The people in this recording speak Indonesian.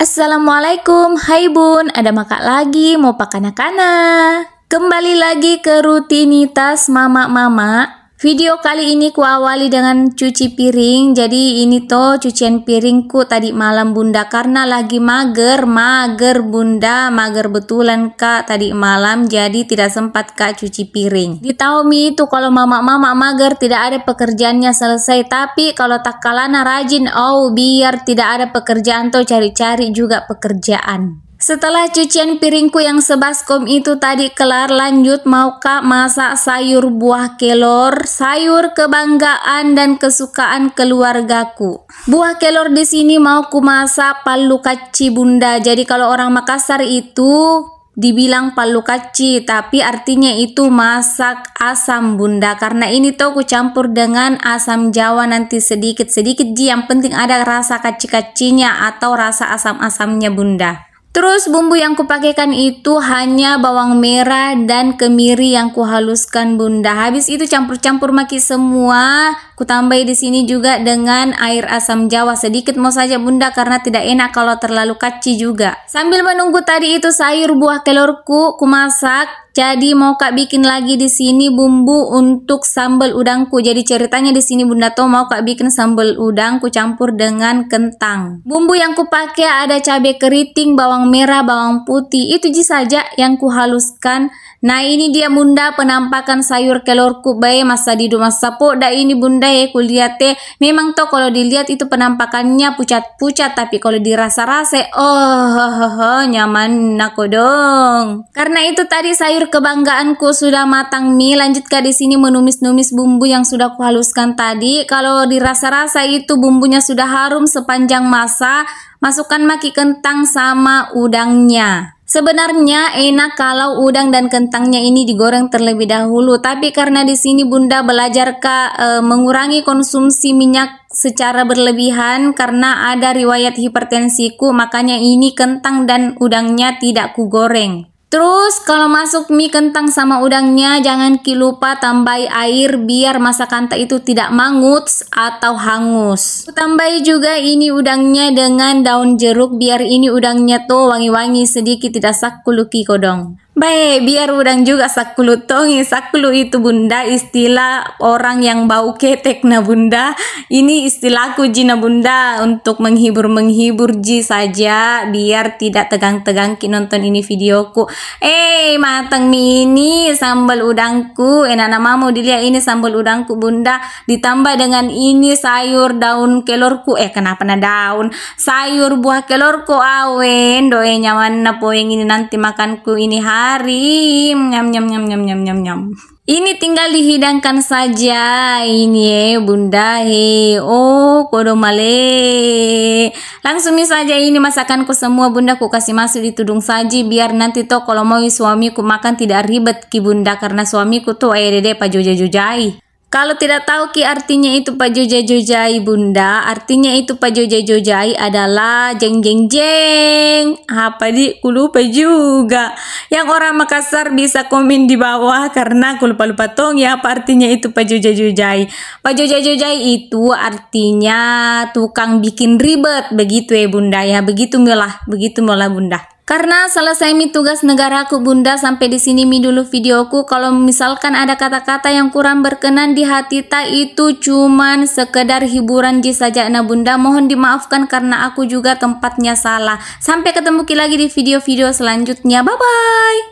Assalamualaikum, hai bun, ada makak lagi, mau anak-anak? Kembali lagi ke rutinitas mama-mama Video kali ini kuawali dengan cuci piring. Jadi ini tuh cucian piringku tadi malam Bunda karena lagi mager, mager Bunda, mager betulan Kak tadi malam jadi tidak sempat Kak cuci piring. Di Taomi itu kalau mama-mama mager tidak ada pekerjaannya selesai, tapi kalau tak kalana rajin oh biar tidak ada pekerjaan tuh cari-cari juga pekerjaan. Setelah cucian piringku yang sebaskom itu tadi kelar, lanjut maukah masak sayur buah kelor, sayur kebanggaan dan kesukaan keluargaku. Buah kelor di sini mau ku masak palu kaci bunda. Jadi kalau orang Makassar itu dibilang palu kaci tapi artinya itu masak asam bunda karena ini tuh aku campur dengan asam jawa nanti sedikit-sedikit yang penting ada rasa kaci-kacinya atau rasa asam-asamnya bunda Terus bumbu yang kupakaikan itu hanya bawang merah dan kemiri yang kuhaluskan bunda. Habis itu campur-campur maki semua. Kutambahi di sini juga dengan air asam jawa sedikit mau saja bunda karena tidak enak kalau terlalu kaci juga. Sambil menunggu tadi itu sayur buah telurku kumasak jadi mau Kak bikin lagi di sini bumbu untuk sambal udangku. Jadi ceritanya di sini Bunda To mau Kak bikin sambal udangku campur dengan kentang. Bumbu yang kupakai ada cabai keriting, bawang merah, bawang putih. Itu saja yang kuhaluskan. Nah ini dia Bunda penampakan sayur kelorku bae masa di rumah sapo. Dah ini Bunda ya kulihat teh. Ya. Memang toh kalau dilihat itu penampakannya pucat-pucat tapi kalau dirasa-rasa oh nyaman nakodong. Karena itu tadi sayur Sayur kebanggaanku sudah matang nih. Lanjut di sini menumis-numis bumbu yang sudah kuhaluskan tadi. Kalau dirasa-rasa itu bumbunya sudah harum sepanjang masa, masukkan maki kentang sama udangnya. Sebenarnya enak kalau udang dan kentangnya ini digoreng terlebih dahulu, tapi karena di sini Bunda belajar ke e, mengurangi konsumsi minyak secara berlebihan karena ada riwayat hipertensiku, makanya ini kentang dan udangnya tidak kugoreng. Terus kalau masuk mie kentang sama udangnya jangan lupa tambah air biar masakan itu tidak mangut atau hangus. Tambahi juga ini udangnya dengan daun jeruk biar ini udangnya tuh wangi-wangi sedikit tidak sakuluki kodong. Baik, biar udang juga sakulu tongi. Sakulu itu bunda istilah orang yang bau ketek na bunda. Ini istilahku jina bunda untuk menghibur-menghibur ji saja biar tidak tegang-tegang ki nonton ini videoku. Eh, hey, matang mie ini sambal udangku. Enak nama mau dilihat ini sambal udangku bunda. Ditambah dengan ini sayur daun kelorku. Eh, kenapa na daun? Sayur buah kelorku awen. Doe nyaman na poeng ini nanti makanku ini hari Karim. Nyam nyam nyam nyam nyam nyam nyam. Ini tinggal dihidangkan saja. Ini ya bunda he. Oh, kodo male. Langsung saja ini masakanku semua bunda ku kasih masuk di tudung saji biar nanti toh kalau mau suamiku makan tidak ribet ki bunda karena suamiku tuh eh dede jojo jojai. Kalau tidak tahu Ki artinya itu pajoja jojai bunda, artinya itu pajoja jojai adalah jeng jeng jeng. Apa di kulupa juga. Yang orang Makassar bisa komen di bawah karena aku lupa-lupa tong ya apa artinya itu pajoja jojai Pajoja jojai itu artinya tukang bikin ribet begitu ya bunda ya. Begitu milah, begitu milah bunda. Karena selesai mi tugas negaraku bunda sampai di sini mi dulu videoku kalau misalkan ada kata-kata yang kurang berkenan di hati tak itu cuman sekedar hiburan ji saja nah bunda mohon dimaafkan karena aku juga tempatnya salah. Sampai ketemu lagi di video-video selanjutnya. Bye bye.